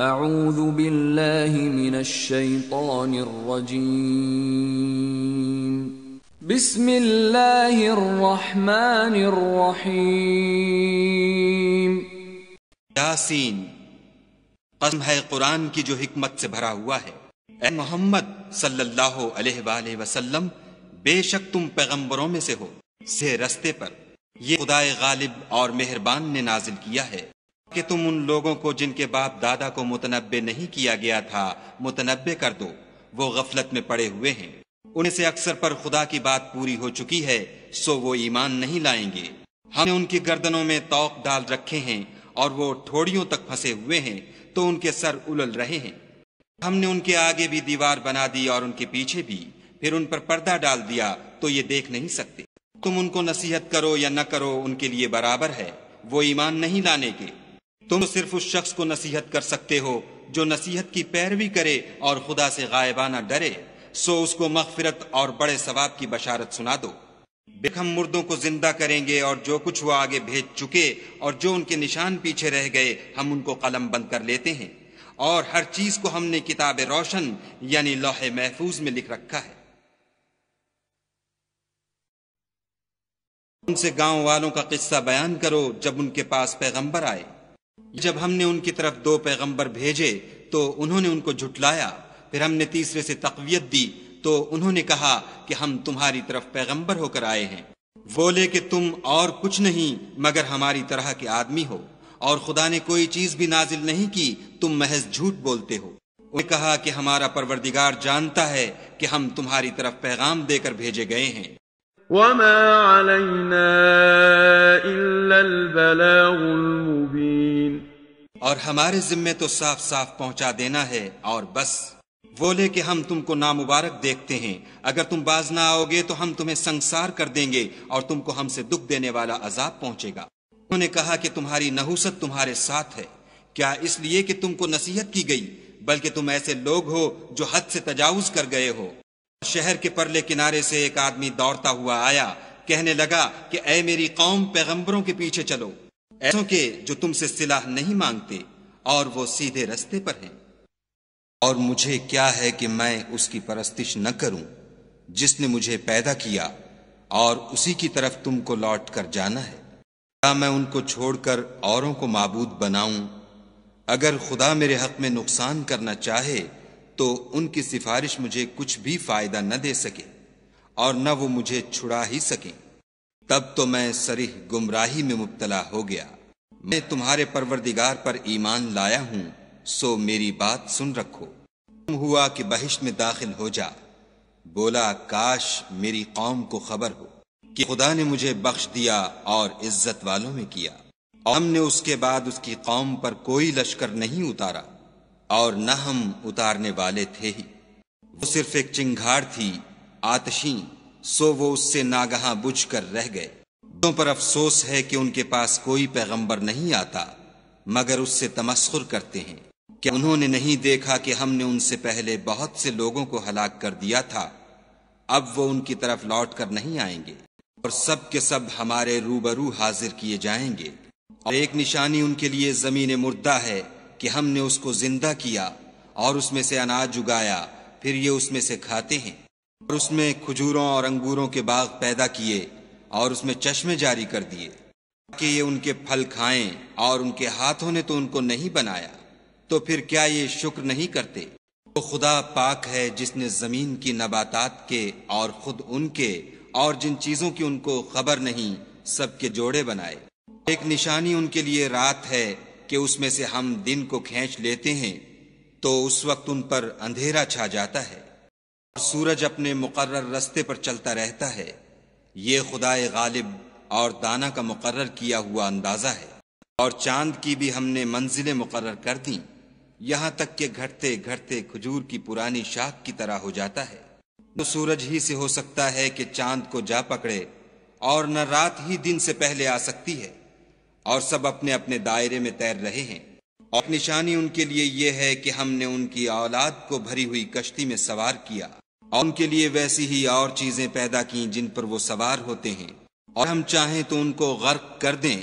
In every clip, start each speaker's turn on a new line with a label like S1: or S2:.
S1: यासीन कसम है कुरान की जो हिकमत से भरा हुआ है ए मोहम्मद सल्लल्लाहु अलैहि वसल्लम बेशक तुम पैगंबरों में से हो से रस्ते पर ये खुदाए गालिब और मेहरबान ने नाजिल किया है कि तुम उन लोगों को जिनके बाप दादा को मुतनबे नहीं किया गया था मुतनबे कर दो वो गफलत में पड़े हुए हैं उनसे अक्सर पर खुदा की बात पूरी हो चुकी है सो वो ईमान नहीं लाएंगे हमने उनकी गर्दनों में तोक डाल रखे हैं और वो ठोड़ियों तक फंसे हुए हैं तो उनके सर उलल रहे हैं हमने उनके आगे भी दीवार बना दी और उनके पीछे भी फिर उन पर पर्दा डाल दिया तो ये देख नहीं सकते तुम उनको नसीहत करो या न करो उनके लिए बराबर है वो ईमान नहीं लाने के तुम तो सिर्फ उस शख्स को नसीहत कर सकते हो जो नसीहत की पैरवी करे और खुदा से गायबाना डरे सो उसको मगफिरत और बड़े सवाब की बशारत सुना दो बेखम मुर्दों को जिंदा करेंगे और जो कुछ वो आगे भेज चुके और जो उनके निशान पीछे रह गए हम उनको कलम बंद कर लेते हैं और हर चीज को हमने किताब रोशन यानी लोहे महफूज में लिख रखा है उनसे गांव वालों का किस्सा बयान करो जब उनके पास पैगंबर आए जब हमने उनकी तरफ दो पैगंबर भेजे तो उन्होंने उनको झुटलाया फिर हमने तीसरे से तकवीत दी तो उन्होंने कहा कि हम तुम्हारी तरफ पैगंबर होकर आए हैं बोले कि तुम और कुछ नहीं मगर हमारी तरह के आदमी हो और खुदा ने कोई चीज भी नाजिल नहीं की तुम महज झूठ बोलते हो उन्हें कहा कि हमारा परवरदिगार जानता है कि हम तुम्हारी तरफ पैगाम देकर भेजे गए हैं وَمَا عَلَيْنَا إِلَّا الْبَلَاغُ المبين और हमारे जिम्मे तो साफ साफ पहुंचा देना है और बस बोले कि हम तुमको नामुबारक देखते हैं अगर तुम बाज ना आओगे तो हम तुम्हें संसार कर देंगे और तुमको हमसे दुख देने वाला अजाब पहुंचेगा उन्होंने कहा कि तुम्हारी नहुसत तुम्हारे साथ है क्या इसलिए कि तुमको नसीहत की गई बल्कि तुम ऐसे लोग हो जो हद से तजावज कर गए हो शहर के परले किनारे से एक आदमी दौड़ता हुआ आया कहने लगा कि ऐ मेरी कौम पैगंबरों के पीछे चलो ऐसों के जो तुमसे सिलाह नहीं मांगते और वो सीधे रस्ते पर हैं और मुझे क्या है कि मैं उसकी परस्तिश न करूं जिसने मुझे पैदा किया और उसी की तरफ तुमको लौट कर जाना है क्या मैं उनको छोड़कर औरों को माबूद बनाऊं अगर खुदा मेरे हक में नुकसान करना चाहे तो उनकी सिफारिश मुझे कुछ भी फायदा न दे सके और न वो मुझे छुड़ा ही सकें तब तो मैं सरीह गुमराही में मुबतला हो गया मैं तुम्हारे परवरदिगार पर ईमान लाया हूं सो मेरी बात सुन रखो तुम हुआ कि बहिश में दाखिल हो जा बोला काश मेरी कौम को खबर हो कि खुदा ने मुझे बख्श दिया और इज्जत वालों में किया और हमने उसके बाद उसकी कौम पर कोई लश्कर नहीं उतारा और न हम उतारने वाले थे ही वो सिर्फ एक चिंगार थी आतशी सो वो उससे नागहा बुझ कर रह गए तो पर अफसोस है कि उनके पास कोई पैगंबर नहीं आता मगर उससे तमस्खुर करते हैं कि उन्होंने नहीं देखा कि हमने उनसे पहले बहुत से लोगों को हलाक कर दिया था अब वो उनकी तरफ लौट कर नहीं आएंगे और सब के सब हमारे रूबरू हाजिर किए जाएंगे और एक निशानी उनके लिए जमीन मुर्दा है कि हमने उसको जिंदा किया और उसमें से अनाज उगाया फिर ये उसमें से खाते हैं और उसमें खजूरों और अंगूरों के बाग पैदा किए और उसमें चश्मे जारी कर दिए कि ये उनके फल खाएं और उनके हाथों ने तो उनको नहीं बनाया तो फिर क्या ये शुक्र नहीं करते तो खुदा पाक है जिसने जमीन की नबातात के और खुद उनके और जिन चीजों की उनको खबर नहीं सबके जोड़े बनाए एक निशानी उनके लिए रात है कि उसमें से हम दिन को खींच लेते हैं तो उस वक्त उन पर अंधेरा छा जाता है सूरज अपने मुकर्र रस्ते पर चलता रहता है ये खुदाए गालिब और दाना का मुकर्र किया हुआ अंदाज़ा है और चांद की भी हमने मंजिलें मुकर कर दी यहाँ तक के घटते घटते खजूर की पुरानी शाख की तरह हो जाता है तो सूरज ही से हो सकता है कि चांद को जा पकड़े और न रात ही दिन से पहले आ सकती है और सब अपने अपने दायरे में तैर रहे हैं और निशानी उनके लिए यह है कि हमने उनकी औलाद को भरी हुई कश्ती में सवार किया और उनके लिए वैसी ही और चीजें पैदा की जिन पर वो सवार होते हैं और हम चाहें तो उनको गर्क कर दें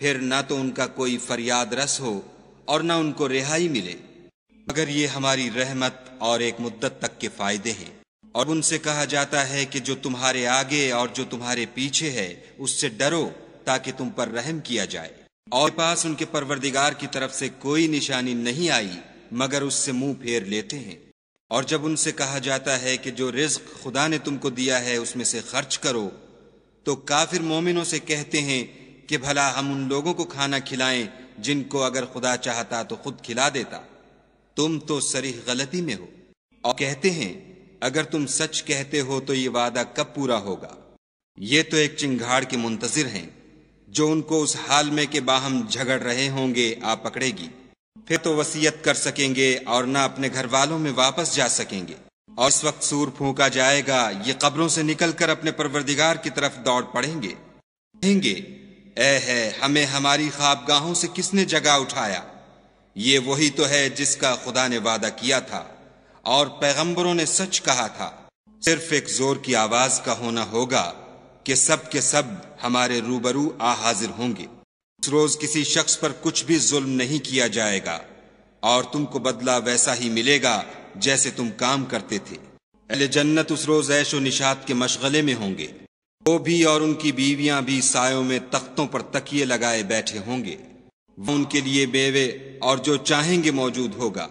S1: फिर ना तो उनका कोई फरियाद रस हो और ना उनको रिहाई मिले मगर ये हमारी रहमत और एक मुद्दत तक के फायदे हैं और उनसे कहा जाता है कि जो तुम्हारे आगे और जो तुम्हारे पीछे है उससे डरो ताकि तुम पर रहम किया जाए और पास उनके परवरदिगार की तरफ से कोई निशानी नहीं आई मगर उससे मुंह फेर लेते हैं और जब उनसे कहा जाता है कि जो रिज्क खुदा ने तुमको दिया है उसमें से खर्च करो तो काफिर मोमिनों से कहते हैं कि भला हम उन लोगों को खाना खिलाएं जिनको अगर खुदा चाहता तो खुद खिला देता तुम तो सरीह गलती में हो और कहते हैं अगर तुम सच कहते हो तो ये वादा कब पूरा होगा ये तो एक चिंगाड़ के मुंतजिर हैं जो उनको उस हाल में के बाहम झगड़ रहे होंगे आ पकड़ेगी फिर तो वसीयत कर सकेंगे और ना अपने घर वालों में वापस जा सकेंगे और इस वक्त सूर फूका जाएगा ये कब्रों से निकलकर अपने परवरदिगार की तरफ दौड़ पड़ेंगे कहेंगे ए है हमें हमारी ख्वाबगाहों से किसने जगह उठाया ये वही तो है जिसका खुदा ने वादा किया था और पैगंबरों ने सच कहा था सिर्फ एक जोर की आवाज का होना होगा कि सब के सब हमारे रूबरू आ हाजिर होंगे उस रोज किसी शख्स पर कुछ भी जुल्म नहीं किया जाएगा और तुमको बदला वैसा ही मिलेगा जैसे तुम काम करते थे अहले जन्नत उस रोज ऐश व निशात के मशगले में होंगे वो भी और उनकी बीवियां भी सायों में तख्तों पर तकिए लगाए बैठे होंगे वो उनके लिए बेवे और जो चाहेंगे मौजूद होगा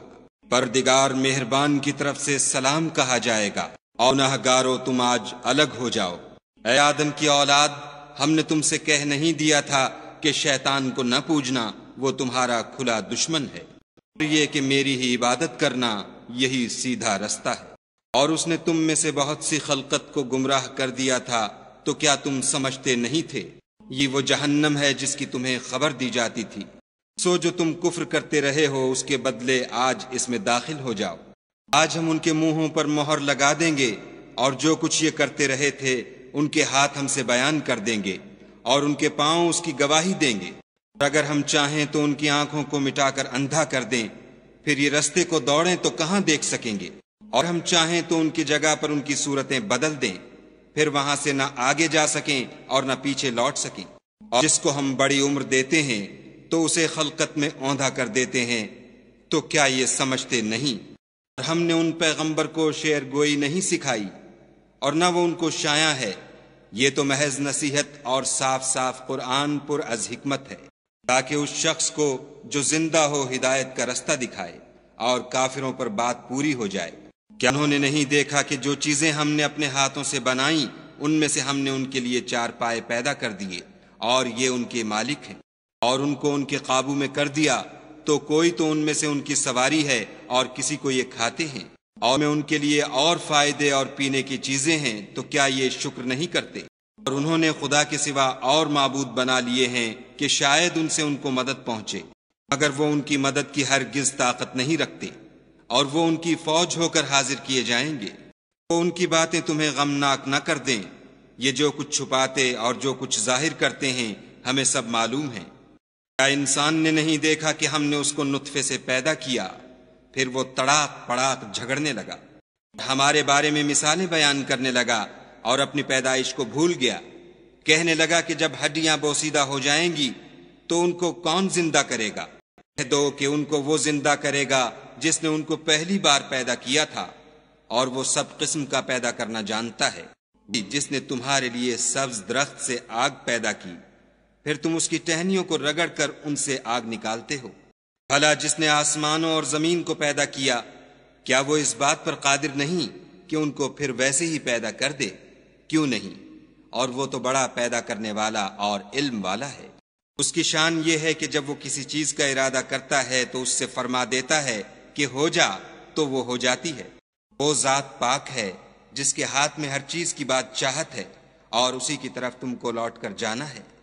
S1: पर दिगार मेहरबान की तरफ से सलाम कहा जाएगा और नह गारो तुम आज अलग हो जाओ ए आदम की औलाद हमने तुमसे कह नहीं दिया था कि शैतान को न पूजना वो तुम्हारा खुला दुश्मन है और ये कि मेरी ही इबादत करना यही सीधा रास्ता है और उसने तुम में से बहुत सी खलकत को गुमराह कर दिया था तो क्या तुम समझते नहीं थे ये वो जहन्नम है जिसकी तुम्हें खबर दी जाती थी सो जो तुम कुफ्र करते रहे हो उसके बदले आज इसमें दाखिल हो जाओ आज हम उनके मुंहों पर मोहर लगा देंगे और जो कुछ ये करते रहे थे उनके हाथ हमसे बयान कर देंगे और उनके पांव उसकी गवाही देंगे अगर हम चाहें तो उनकी आंखों को मिटाकर अंधा कर दें फिर ये रस्ते को दौड़ें तो कहां देख सकेंगे और हम चाहें तो उनकी जगह पर उनकी सूरतें बदल दें फिर वहां से ना आगे जा सकें और ना पीछे लौट सकें और जिसको हम बड़ी उम्र देते हैं तो उसे खलकत में औंधा कर देते हैं तो क्या ये समझते नहीं हमने उन पैगंबर को शेर गोई नहीं सिखाई और न वो उनको शाया है ये तो महज नसीहत और साफ साफ कुरान पुर अज हमत है ताकि उस शख्स को जो जिंदा हो हिदायत का रास्ता दिखाए और काफिरों पर बात पूरी हो जाए क्या उन्होंने नहीं देखा कि जो चीजें हमने अपने हाथों से बनाई उनमें से हमने उनके लिए चार पाए पैदा कर दिए और ये उनके मालिक हैं और उनको उनके काबू में कर दिया तो कोई तो उनमें से उनकी सवारी है और किसी को ये खाते हैं और में उनके लिए और फायदे और पीने की चीजें हैं तो क्या ये शुक्र नहीं करते और उन्होंने खुदा के सिवा और मबूद बना लिए हैं कि शायद उनसे उनको मदद पहुंचे अगर वो उनकी मदद की हर गिज ताकत नहीं रखते और वो उनकी फौज होकर हाजिर किए जाएंगे वो तो उनकी बातें तुम्हें गमनाक न कर दें ये जो कुछ छुपाते और जो कुछ जाहिर करते हैं हमें सब मालूम है क्या इंसान ने नहीं देखा कि हमने उसको नुतफे से पैदा किया फिर वो तड़ाक पड़ाक झगड़ने लगा हमारे बारे में मिसालें बयान करने लगा और अपनी पैदाइश को भूल गया कहने लगा कि जब हड्डियां बोसीदा हो जाएंगी तो उनको कौन जिंदा करेगा कह दो कि उनको वो जिंदा करेगा जिसने उनको पहली बार पैदा किया था और वो सब किस्म का पैदा करना जानता है जिसने तुम्हारे लिए सब्ज दरख्त से आग पैदा की फिर तुम उसकी टहनियों को रगड़ कर उनसे आग निकालते हो भला जिसने आसमानों और जमीन को पैदा किया क्या वो इस बात पर कादिर नहीं कि उनको फिर वैसे ही पैदा कर दे क्यों नहीं और वो तो बड़ा पैदा करने वाला और इल्म वाला है उसकी शान ये है कि जब वो किसी चीज का इरादा करता है तो उससे फरमा देता है कि हो जा तो वो हो जाती है वो जात पाक है जिसके हाथ में हर चीज की बात चाहत है और उसी की तरफ तुमको लौट कर जाना है